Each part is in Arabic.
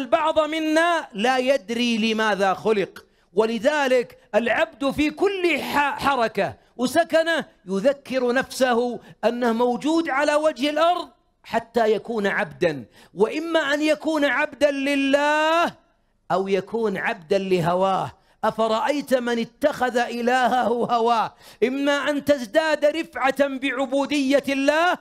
البعض منا لا يدري لماذا خلق ولذلك العبد في كل حركة وسكنة يذكر نفسه أنه موجود على وجه الأرض حتى يكون عبدا وإما أن يكون عبدا لله أو يكون عبدا لهواه أفرأيت من اتخذ إلهه هواه إما أن تزداد رفعة بعبودية الله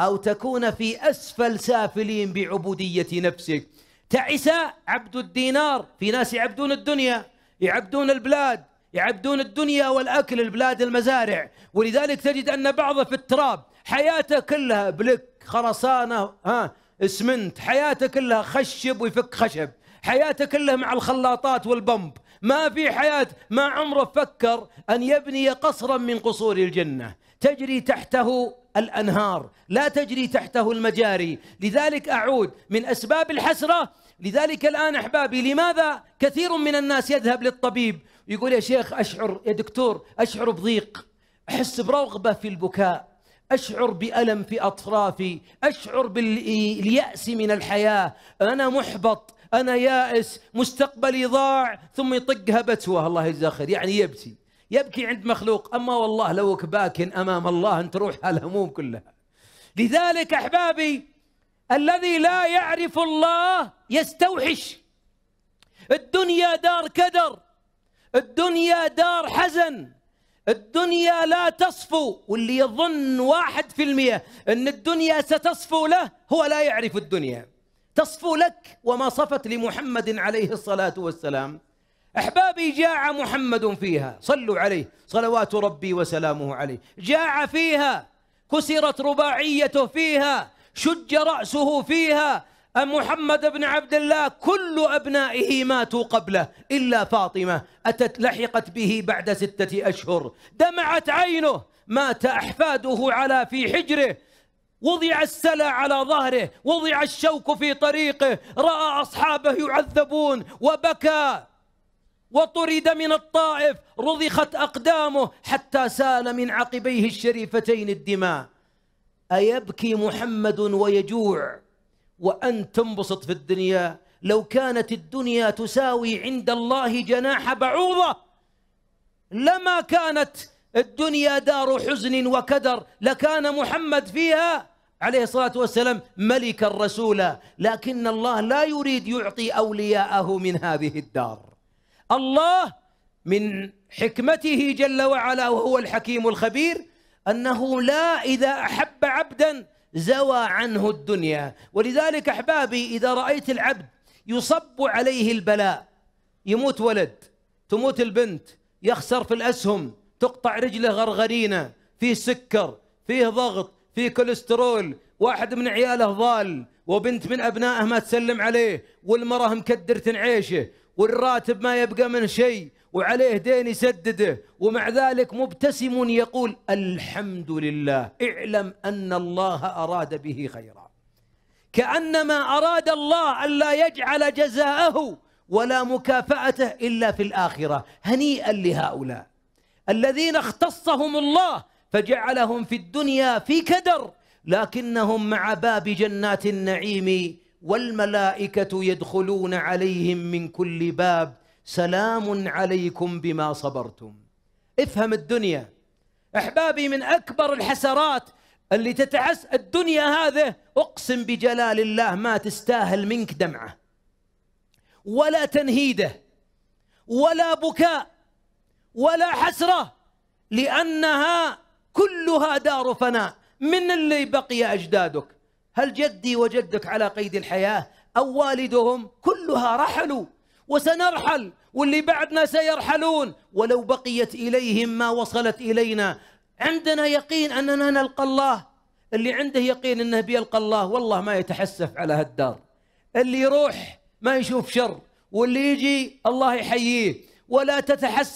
أو تكون في أسفل سافلين بعبودية نفسك تعس عبد الدينار في ناس يعبدون الدنيا يعبدون البلاد يعبدون الدنيا والأكل البلاد المزارع ولذلك تجد أن بعضه في التراب حياته كلها بلك خرسانة ها اسمنت حياته كلها خشب ويفك خشب حياته كلها مع الخلاطات والبمب ما في حياة ما عمره فكر أن يبني قصرا من قصور الجنة تجري تحته الانهار لا تجري تحته المجاري لذلك اعود من اسباب الحسره لذلك الان احبابي لماذا كثير من الناس يذهب للطبيب يقول يا شيخ اشعر يا دكتور اشعر بضيق احس برغبه في البكاء اشعر بالم في اطرافي اشعر بالياس من الحياه انا محبط انا يائس مستقبلي ضاع ثم يطق بتوه الله يجزاه خير يعني يبكي يبكي عند مخلوق أما والله لو باكن أمام الله أن تروح هالهموم كلها لذلك أحبابي الذي لا يعرف الله يستوحش الدنيا دار كدر الدنيا دار حزن الدنيا لا تصفو واللي يظن واحد في المية أن الدنيا ستصفو له هو لا يعرف الدنيا تصفو لك وما صفت لمحمد عليه الصلاة والسلام أحبابي جاع محمد فيها صلوا عليه صلوات ربي وسلامه عليه جاع فيها كسرت رباعيته فيها شج رأسه فيها محمد بن عبد الله كل أبنائه ماتوا قبله إلا فاطمة أتت لحقت به بعد ستة أشهر دمعت عينه مات أحفاده على في حجره وضع السلا على ظهره وضع الشوك في طريقه رأى أصحابه يعذبون وبكى وطرد من الطائف رضخت أقدامه حتى سال من عقبيه الشريفتين الدماء أيبكي محمد ويجوع وأن تنبسط في الدنيا لو كانت الدنيا تساوي عند الله جناح بعوضة لما كانت الدنيا دار حزن وكدر لكان محمد فيها عليه الصلاة والسلام ملك الرسول لكن الله لا يريد يعطي أولياءه من هذه الدار الله من حكمته جل وعلا وهو الحكيم الخبير أنه لا إذا أحب عبدا زوى عنه الدنيا ولذلك أحبابي إذا رأيت العبد يصب عليه البلاء يموت ولد تموت البنت يخسر في الأسهم تقطع رجله غرغرينة فيه سكر فيه ضغط فيه كوليسترول واحد من عياله ضال وبنت من أبنائه ما تسلم عليه والمرأة مكدرة عيشه والراتب ما يبقى من شيء وعليه دين يسدده ومع ذلك مبتسم يقول الحمد لله اعلم أن الله أراد به خيرا كأنما أراد الله أن لا يجعل جزاءه ولا مكافأته إلا في الآخرة هنيئا لهؤلاء الذين اختصهم الله فجعلهم في الدنيا في كدر لكنهم مع باب جنات النعيم والملائكه يدخلون عليهم من كل باب سلام عليكم بما صبرتم افهم الدنيا احبابي من اكبر الحسرات اللي تتعس الدنيا هذه اقسم بجلال الله ما تستاهل منك دمعه ولا تنهيده ولا بكاء ولا حسره لانها كلها دار فناء من اللي بقي اجدادك هل جدي وجدك على قيد الحياة أو والدهم كلها رحلوا وسنرحل واللي بعدنا سيرحلون ولو بقيت إليهم ما وصلت إلينا عندنا يقين أننا نلقى الله اللي عنده يقين أنه بيلقى الله والله ما يتحسف على هالدار اللي يروح ما يشوف شر واللي يجي الله يحييه ولا تتحسف